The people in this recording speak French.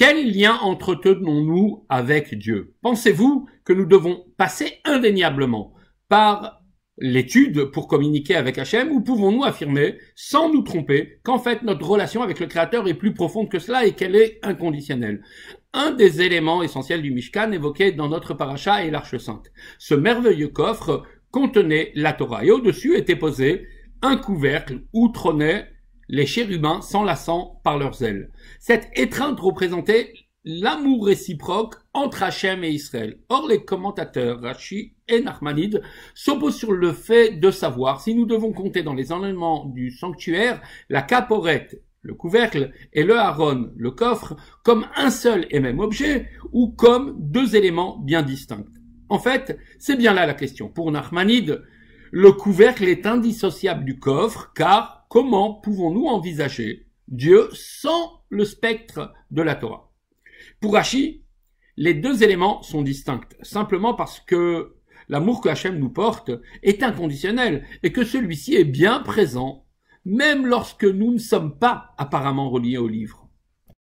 Quel lien entretenons-nous avec Dieu Pensez-vous que nous devons passer indéniablement par l'étude pour communiquer avec Hachem ou pouvons-nous affirmer, sans nous tromper, qu'en fait notre relation avec le Créateur est plus profonde que cela et qu'elle est inconditionnelle un des éléments essentiels du Mishkan évoqué dans notre paracha est l'Arche Sainte. Ce merveilleux coffre contenait la Torah et au-dessus était posé un couvercle où trônait les chérubins s'enlaçant par leurs ailes. Cette étreinte représentait l'amour réciproque entre Hachem et Israël. Or, les commentateurs Rachi et Narmanide s'opposent sur le fait de savoir si nous devons compter dans les enlèvements du sanctuaire la caporette, le couvercle, et le haron, le coffre, comme un seul et même objet, ou comme deux éléments bien distincts. En fait, c'est bien là la question. Pour Narmanide, le couvercle est indissociable du coffre, car comment pouvons-nous envisager Dieu sans le spectre de la Torah Pour Hachi, les deux éléments sont distincts, simplement parce que l'amour que Hachem nous porte est inconditionnel et que celui-ci est bien présent, même lorsque nous ne sommes pas apparemment reliés au livre.